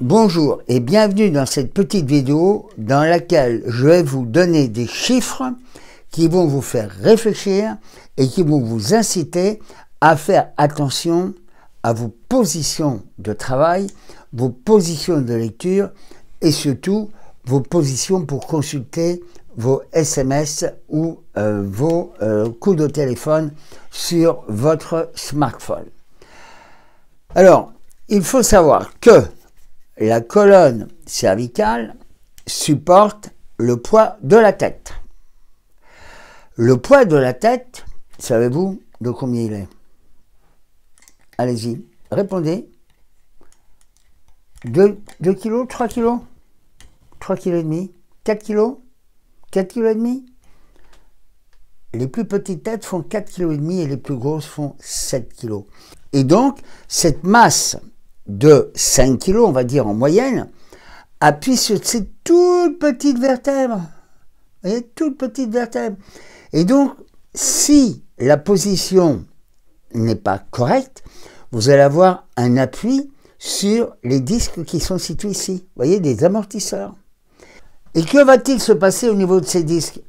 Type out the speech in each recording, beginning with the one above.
Bonjour et bienvenue dans cette petite vidéo dans laquelle je vais vous donner des chiffres qui vont vous faire réfléchir et qui vont vous inciter à faire attention à vos positions de travail, vos positions de lecture et surtout vos positions pour consulter vos SMS ou euh, vos euh, coups de téléphone sur votre smartphone. Alors, il faut savoir que la colonne cervicale supporte le poids de la tête. Le poids de la tête, savez-vous de combien il est Allez-y, répondez. 2, 2 3 kg? 3 kg? et demi 4 kg 4 kg et demi Les plus petites têtes font 4 kg et demi et les plus grosses font 7 kg. Et donc, cette masse de 5 kg, on va dire en moyenne, appuie sur ces toutes petites vertèbres. Vous voyez, toutes Et donc, si la position n'est pas correcte, vous allez avoir un appui sur les disques qui sont situés ici. Vous voyez, des amortisseurs. Et que va-t-il se passer au niveau de ces disques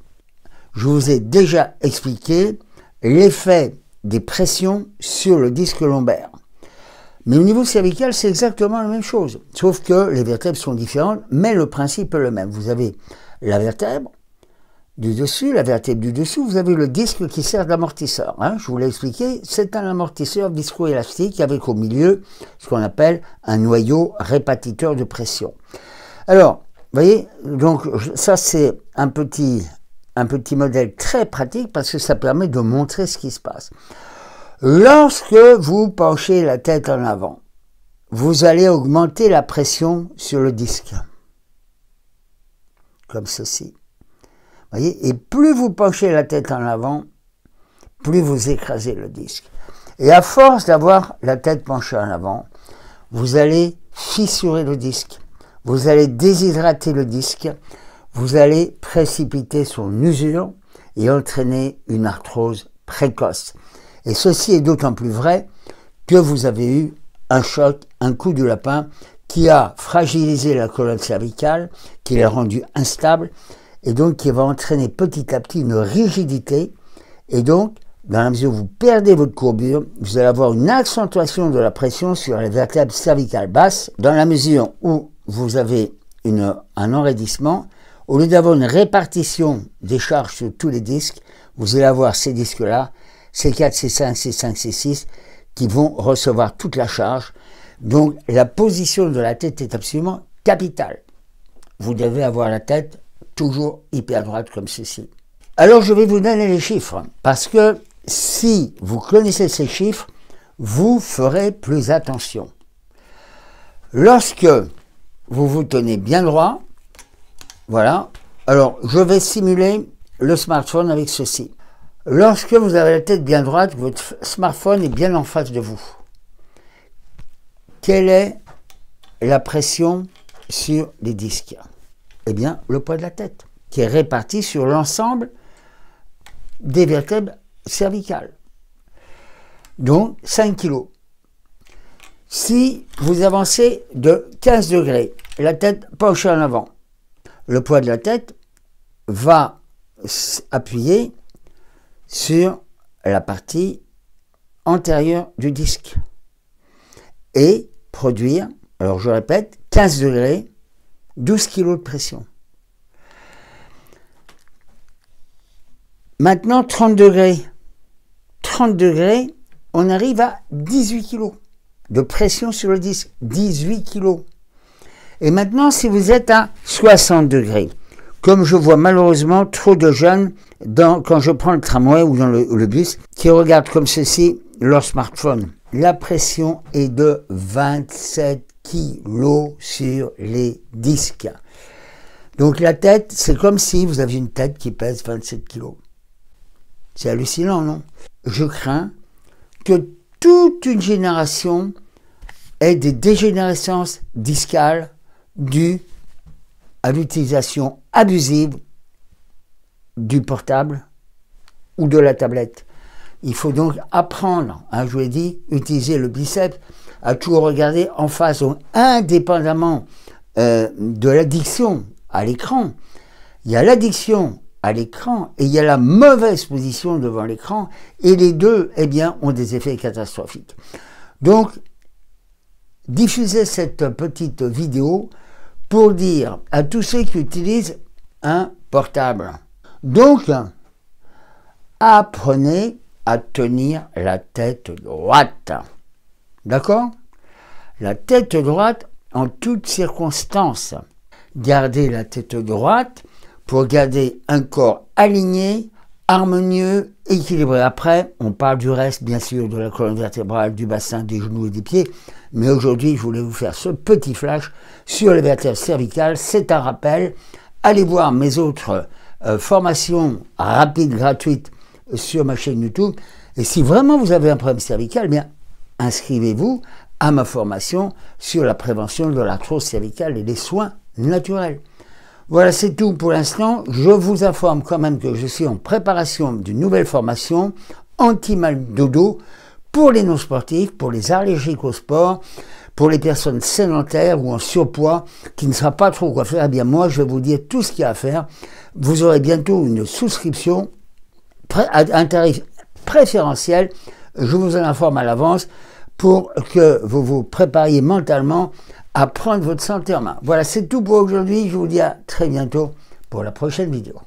Je vous ai déjà expliqué l'effet des pressions sur le disque lombaire. Mais au niveau cervical, c'est exactement la même chose, sauf que les vertèbres sont différentes, mais le principe est le même. Vous avez la vertèbre du dessus, la vertèbre du dessous, vous avez le disque qui sert d'amortisseur. Hein. Je vous l'ai expliqué, c'est un amortisseur viscoélastique avec au milieu ce qu'on appelle un noyau répartiteur de pression. Alors, vous voyez, donc ça c'est un petit modèle très pratique parce que ça permet de montrer ce qui se passe. Lorsque vous penchez la tête en avant, vous allez augmenter la pression sur le disque. Comme ceci. Voyez Et plus vous penchez la tête en avant, plus vous écrasez le disque. Et à force d'avoir la tête penchée en avant, vous allez fissurer le disque, vous allez déshydrater le disque, vous allez précipiter son usure et entraîner une arthrose précoce. Et ceci est d'autant plus vrai que vous avez eu un choc, un coup du lapin qui a fragilisé la colonne cervicale, qui l'a rendue instable, et donc qui va entraîner petit à petit une rigidité. Et donc, dans la mesure où vous perdez votre courbure, vous allez avoir une accentuation de la pression sur les vertèbres cervicales basses. Dans la mesure où vous avez un enraidissement, au lieu d'avoir une répartition des charges sur tous les disques, vous allez avoir ces disques-là C4, C5, C5, C6, qui vont recevoir toute la charge. Donc la position de la tête est absolument capitale. Vous devez avoir la tête toujours hyper droite comme ceci. Alors je vais vous donner les chiffres, parce que si vous connaissez ces chiffres, vous ferez plus attention. Lorsque vous vous tenez bien droit, voilà, alors je vais simuler le smartphone avec ceci. Lorsque vous avez la tête bien droite, votre smartphone est bien en face de vous. Quelle est la pression sur les disques Eh bien, le poids de la tête, qui est réparti sur l'ensemble des vertèbres cervicales. Donc, 5 kg. Si vous avancez de 15 degrés, la tête penchée en avant, le poids de la tête va appuyer sur la partie antérieure du disque et produire, alors je répète, 15 degrés, 12 kg de pression. Maintenant 30 degrés. 30 degrés, on arrive à 18 kg de pression sur le disque. 18 kg. Et maintenant, si vous êtes à 60 degrés, comme je vois malheureusement trop de jeunes dans, quand je prends le tramway ou dans le, bus qui regardent comme ceci leur smartphone. La pression est de 27 kg sur les disques. Donc la tête, c'est comme si vous aviez une tête qui pèse 27 kg. C'est hallucinant, non Je crains que toute une génération ait des dégénérescences discales dues à l'utilisation abusive du portable ou de la tablette. Il faut donc apprendre, hein, je vous l'ai dit, utiliser le biceps, à toujours regarder en face, indépendamment euh, de l'addiction à l'écran. Il y a l'addiction à l'écran et il y a la mauvaise position devant l'écran et les deux, eh bien, ont des effets catastrophiques. Donc, diffusez cette petite vidéo pour dire à tous ceux qui utilisent un portable. Donc, apprenez à tenir la tête droite. D'accord La tête droite en toutes circonstances. Gardez la tête droite pour garder un corps aligné harmonieux, équilibré. Après, on parle du reste, bien sûr, de la colonne vertébrale, du bassin, des genoux et des pieds. Mais aujourd'hui, je voulais vous faire ce petit flash sur les vertèbres cervicales. C'est un rappel. Allez voir mes autres euh, formations rapides, gratuites sur ma chaîne YouTube. Et si vraiment vous avez un problème cervical, eh bien, inscrivez-vous à ma formation sur la prévention de la l'arthrose cervicale et les soins naturels. Voilà, c'est tout pour l'instant. Je vous informe quand même que je suis en préparation d'une nouvelle formation anti-mal dodo pour les non-sportifs, pour les allergiques au sport, pour les personnes sédentaires ou en surpoids qui ne savent pas trop quoi faire. Eh bien, moi, je vais vous dire tout ce qu'il y a à faire. Vous aurez bientôt une souscription à un tarif préférentiel. Je vous en informe à l'avance pour que vous vous prépariez mentalement à prendre votre santé en main. Voilà, c'est tout pour aujourd'hui. Je vous dis à très bientôt pour la prochaine vidéo.